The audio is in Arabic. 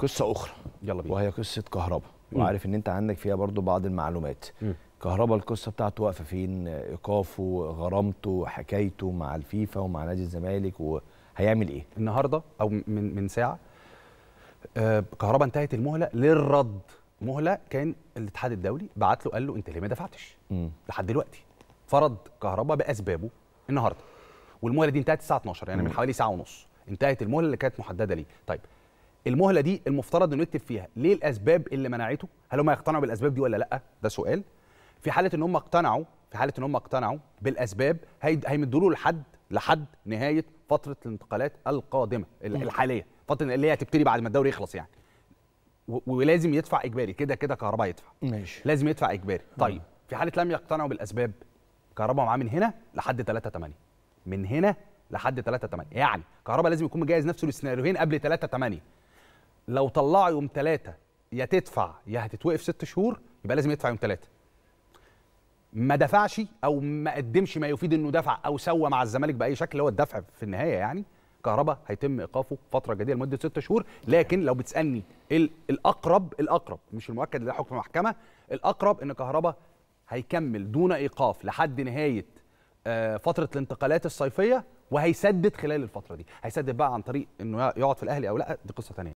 قصه اخرى يلا بينا وهي قصه كهربا وعارف ان انت عندك فيها برضو بعض المعلومات كهرباء كهربا القصه بتاعته واقفه فين ايقافه غرامته حكايته مع الفيفا ومع نادي الزمالك وهيعمل ايه النهارده او من من ساعه آه كهربا انتهت المهله للرد مهله كان الاتحاد الدولي بعت له قال له انت ليه ما دفعتش لحد دلوقتي فرض كهربا باسبابه النهارده والمهله دي انتهت الساعه 12 يعني مم. من حوالي ساعه ونص انتهت المهله اللي كانت محدده ليه طيب المهله دي المفترض انه يكتب فيها ليه الاسباب اللي منعته هل هم يقتنعوا بالاسباب دي ولا لا ده سؤال في حاله ان هم اقتنعوا في حاله ان هم اقتنعوا بالاسباب هيمدوا له لحد لحد نهايه فتره الانتقالات القادمه الحاليه فتره اللي هي هتبتدي بعد ما الدوري يخلص يعني ولازم يدفع اجباري كده كده كهرباء يدفع ماشي لازم يدفع اجباري طيب في حاله لم يقتنعوا بالاسباب كهرباء معاه من هنا لحد 3 8 من هنا لحد 3 8 يعني كهرباء لازم يكون مجهز نفسه للسيناريوهين قبل 3 8 لو طلعوا يوم ثلاثة يا تدفع يا هتتوقف ست شهور يبقى لازم يدفع يوم ثلاثة ما دفعش او ما قدمش ما يفيد انه دفع او سوى مع الزمالك باي شكل هو الدفع في النهايه يعني كهرباء هيتم ايقافه فتره جديده لمده ست شهور لكن لو بتسالني الاقرب الاقرب مش المؤكد ده حكم محكمه الاقرب ان كهرباء هيكمل دون ايقاف لحد نهايه آه، فتره الانتقالات الصيفيه وهيسدد خلال الفتره دي هيسدد بقى عن طريق انه يقعد في الاهلي او لا دي قصه ثانيه